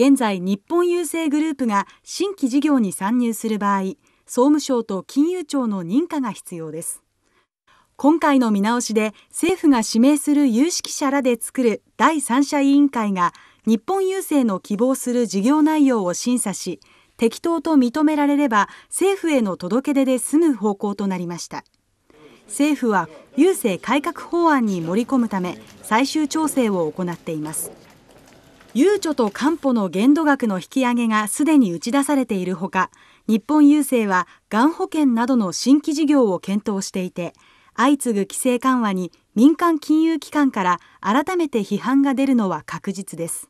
現在日本郵政グループが新規事業に参入する場合総務省と金融庁の認可が必要です今回の見直しで政府が指名する有識者らで作る第三者委員会が日本郵政の希望する事業内容を審査し適当と認められれば政府への届け出で済む方向となりました政府は郵政改革法案に盛り込むため最終調整を行っていますゆうちょとかんぽの限度額の引き上げがすでに打ち出されているほか日本郵政はがん保険などの新規事業を検討していて相次ぐ規制緩和に民間金融機関から改めて批判が出るのは確実です